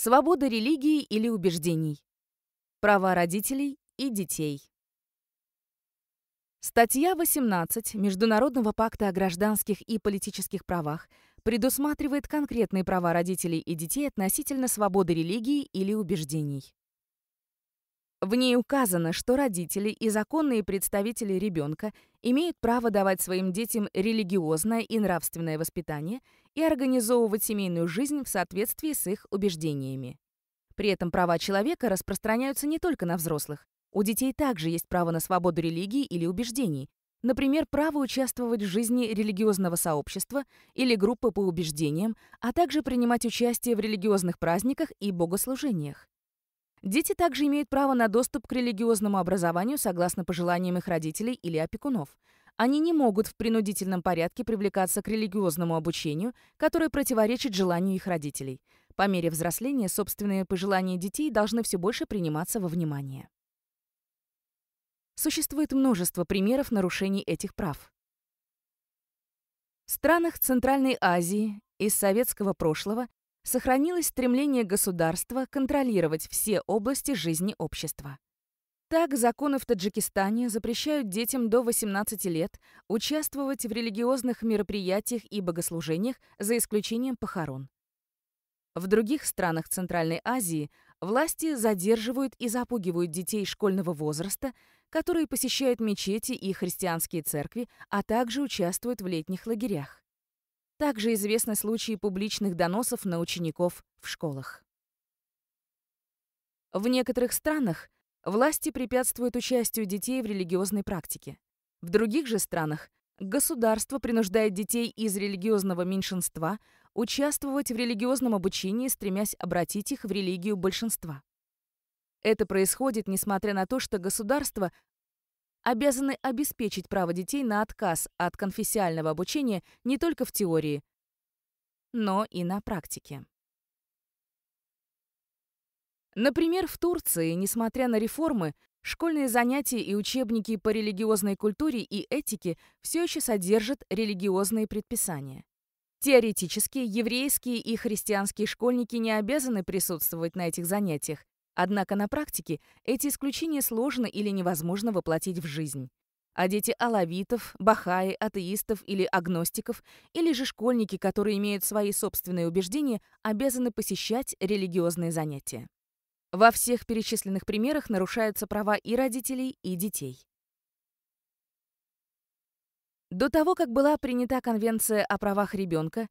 Свобода религии или убеждений. Права родителей и детей. Статья 18 Международного пакта о гражданских и политических правах предусматривает конкретные права родителей и детей относительно свободы религии или убеждений. В ней указано, что родители и законные представители ребенка имеют право давать своим детям религиозное и нравственное воспитание и организовывать семейную жизнь в соответствии с их убеждениями. При этом права человека распространяются не только на взрослых. У детей также есть право на свободу религии или убеждений, например, право участвовать в жизни религиозного сообщества или группы по убеждениям, а также принимать участие в религиозных праздниках и богослужениях. Дети также имеют право на доступ к религиозному образованию согласно пожеланиям их родителей или опекунов. Они не могут в принудительном порядке привлекаться к религиозному обучению, которое противоречит желанию их родителей. По мере взросления собственные пожелания детей должны все больше приниматься во внимание. Существует множество примеров нарушений этих прав. В странах Центральной Азии из советского прошлого сохранилось стремление государства контролировать все области жизни общества. Так, законы в Таджикистане запрещают детям до 18 лет участвовать в религиозных мероприятиях и богослужениях за исключением похорон. В других странах Центральной Азии власти задерживают и запугивают детей школьного возраста, которые посещают мечети и христианские церкви, а также участвуют в летних лагерях. Также известны случаи публичных доносов на учеников в школах. В некоторых странах власти препятствуют участию детей в религиозной практике. В других же странах государство принуждает детей из религиозного меньшинства участвовать в религиозном обучении, стремясь обратить их в религию большинства. Это происходит, несмотря на то, что государство обязаны обеспечить право детей на отказ от конфессиального обучения не только в теории, но и на практике. Например, в Турции, несмотря на реформы, школьные занятия и учебники по религиозной культуре и этике все еще содержат религиозные предписания. Теоретически, еврейские и христианские школьники не обязаны присутствовать на этих занятиях, Однако на практике эти исключения сложно или невозможно воплотить в жизнь. А дети алавитов, бахаи, атеистов или агностиков, или же школьники, которые имеют свои собственные убеждения, обязаны посещать религиозные занятия. Во всех перечисленных примерах нарушаются права и родителей, и детей. До того, как была принята Конвенция о правах ребенка,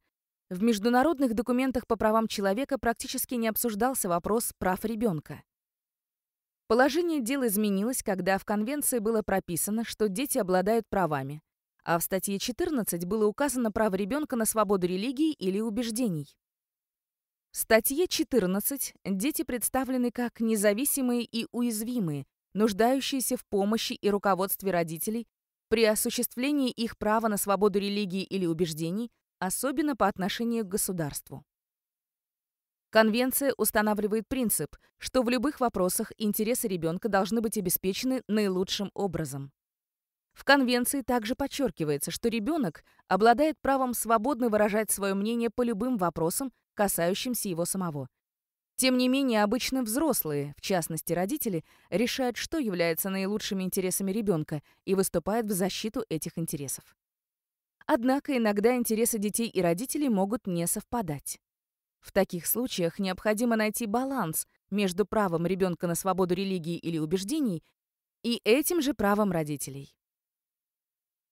в международных документах по правам человека практически не обсуждался вопрос прав ребенка. Положение дел изменилось, когда в Конвенции было прописано, что дети обладают правами, а в статье 14 было указано право ребенка на свободу религии или убеждений. В статье 14 дети представлены как независимые и уязвимые, нуждающиеся в помощи и руководстве родителей при осуществлении их права на свободу религии или убеждений, особенно по отношению к государству. Конвенция устанавливает принцип, что в любых вопросах интересы ребенка должны быть обеспечены наилучшим образом. В Конвенции также подчеркивается, что ребенок обладает правом свободно выражать свое мнение по любым вопросам, касающимся его самого. Тем не менее, обычно взрослые, в частности родители, решают, что является наилучшими интересами ребенка и выступают в защиту этих интересов. Однако иногда интересы детей и родителей могут не совпадать. В таких случаях необходимо найти баланс между правом ребенка на свободу религии или убеждений и этим же правом родителей.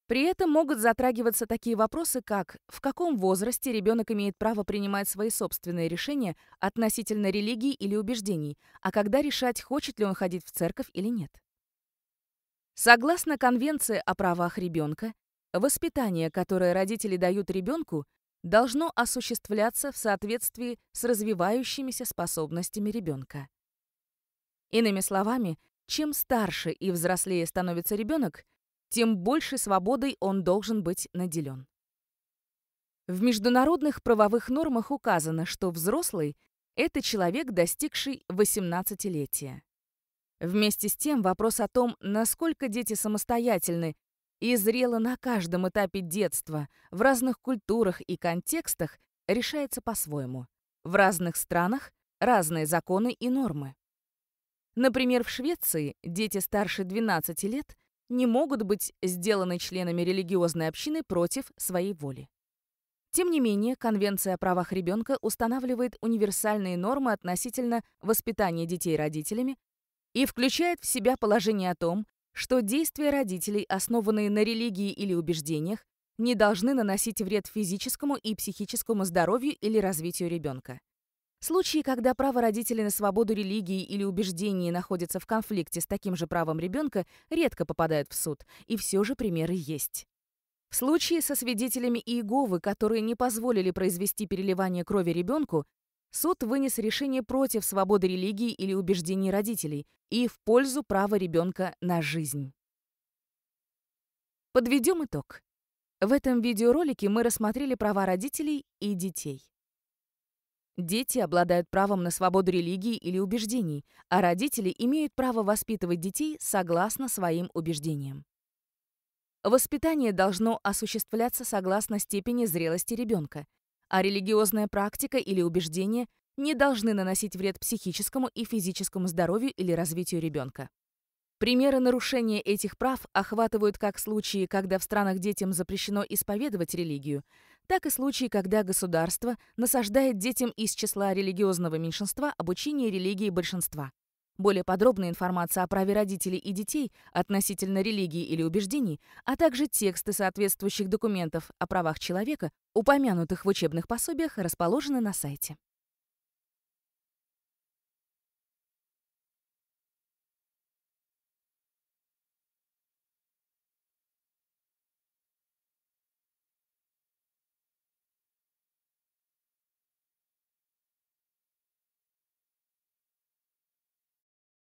При этом могут затрагиваться такие вопросы, как в каком возрасте ребенок имеет право принимать свои собственные решения относительно религии или убеждений, а когда решать, хочет ли он ходить в церковь или нет. Согласно Конвенции о правах ребенка, Воспитание, которое родители дают ребенку, должно осуществляться в соответствии с развивающимися способностями ребенка. Иными словами, чем старше и взрослее становится ребенок, тем больше свободой он должен быть наделен. В международных правовых нормах указано, что взрослый – это человек, достигший 18-летия. Вместе с тем вопрос о том, насколько дети самостоятельны и зрело на каждом этапе детства, в разных культурах и контекстах решается по-своему. В разных странах разные законы и нормы. Например, в Швеции дети старше 12 лет не могут быть сделаны членами религиозной общины против своей воли. Тем не менее, Конвенция о правах ребенка устанавливает универсальные нормы относительно воспитания детей родителями и включает в себя положение о том, что действия родителей, основанные на религии или убеждениях, не должны наносить вред физическому и психическому здоровью или развитию ребенка. Случаи, когда право родителей на свободу религии или убеждений находится в конфликте с таким же правом ребенка, редко попадают в суд, и все же примеры есть. В случае со свидетелями Иеговы, которые не позволили произвести переливание крови ребенку, Суд вынес решение против свободы религии или убеждений родителей и в пользу права ребенка на жизнь. Подведем итог. В этом видеоролике мы рассмотрели права родителей и детей. Дети обладают правом на свободу религии или убеждений, а родители имеют право воспитывать детей согласно своим убеждениям. Воспитание должно осуществляться согласно степени зрелости ребенка а религиозная практика или убеждение не должны наносить вред психическому и физическому здоровью или развитию ребенка. Примеры нарушения этих прав охватывают как случаи, когда в странах детям запрещено исповедовать религию, так и случаи, когда государство насаждает детям из числа религиозного меньшинства обучение религии большинства. Более подробная информация о праве родителей и детей относительно религии или убеждений, а также тексты соответствующих документов о правах человека, упомянутых в учебных пособиях, расположены на сайте.